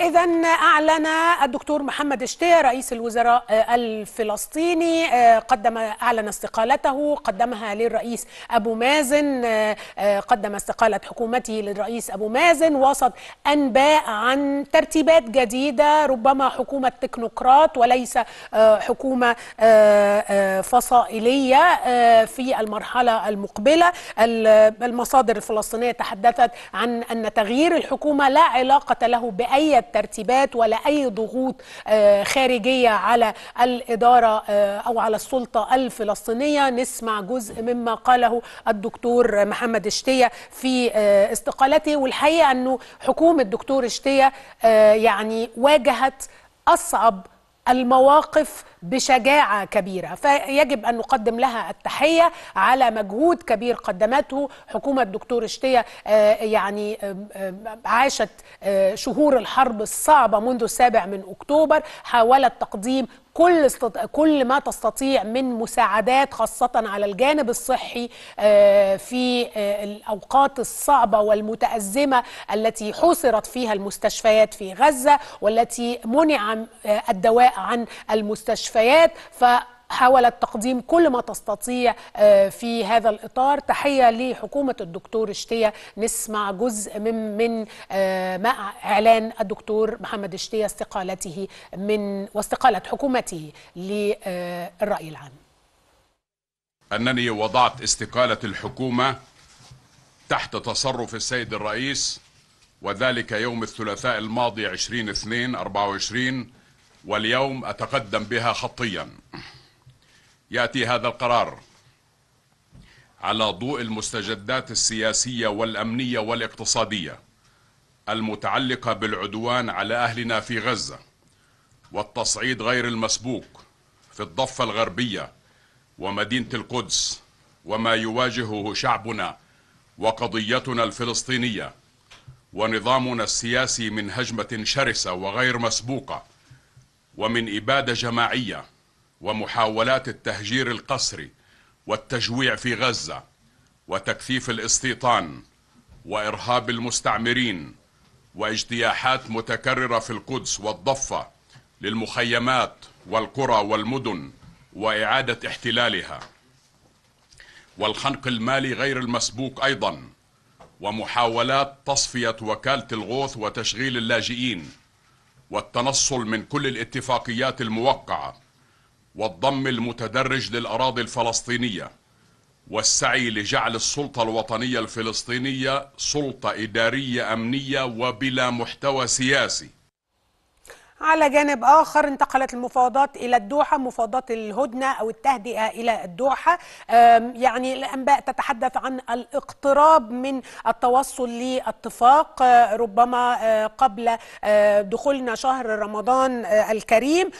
إذا أعلن الدكتور محمد شتيه رئيس الوزراء آه، الفلسطيني آه، قدم أعلن استقالته قدمها للرئيس أبو مازن آه، قدم استقالة حكومته للرئيس أبو مازن وسط أنباء عن ترتيبات جديدة ربما حكومة تكنوقراط وليس حكومة فصائلية في المرحلة المقبلة المصادر الفلسطينية تحدثت عن أن تغيير الحكومة لا علاقة له بأي ترتيبات ولا أي ضغوط آه، خارجية على الإدارة آه، أو على السلطة الفلسطينية نسمع جزء مما قاله الدكتور محمد شتية في آه، استقالته والحقيقة أنه حكومة دكتور شتية يعني واجهت أصعب المواقف بشجاعه كبيره فيجب ان نقدم لها التحيه على مجهود كبير قدمته حكومه دكتور شتيه آه، يعني آه، آه، عاشت شهور الحرب الصعبه منذ السابع من اكتوبر حاولت تقديم كل كل ما تستطيع من مساعدات خاصة على الجانب الصحي في الأوقات الصعبة والمتأزمة التي حوصرت فيها المستشفيات في غزة والتي منع الدواء عن المستشفى المستشفيات ف حاولت تقديم كل ما تستطيع آه، في هذا الإطار تحية لحكومة الدكتور شتية نسمع جزء من من آه، مع إعلان الدكتور محمد شتية استقالته من واستقالة حكومته للرأي آه، العام أنني وضعت استقالة الحكومة تحت تصرف السيد الرئيس وذلك يوم الثلاثاء الماضي 20 2 24 واليوم أتقدم بها خطيا يأتي هذا القرار على ضوء المستجدات السياسية والأمنية والاقتصادية المتعلقة بالعدوان على أهلنا في غزة والتصعيد غير المسبوق في الضفة الغربية ومدينة القدس وما يواجهه شعبنا وقضيتنا الفلسطينية ونظامنا السياسي من هجمة شرسة وغير مسبوقة ومن إبادة جماعية ومحاولات التهجير القسري والتجويع في غزة وتكثيف الاستيطان وإرهاب المستعمرين واجتياحات متكررة في القدس والضفة للمخيمات والقرى والمدن وإعادة احتلالها والخنق المالي غير المسبوق أيضاً ومحاولات تصفية وكالة الغوث وتشغيل اللاجئين والتنصل من كل الاتفاقيات الموقعه والضم المتدرج للاراضي الفلسطينيه والسعي لجعل السلطه الوطنيه الفلسطينيه سلطه اداريه امنيه وبلا محتوى سياسي على جانب آخر انتقلت المفاوضات إلى الدوحة مفاوضات الهدنة أو التهدئة إلى الدوحة يعني الأنباء تتحدث عن الاقتراب من التوصل لاتفاق آه، ربما آه، قبل آه، دخولنا شهر رمضان الكريم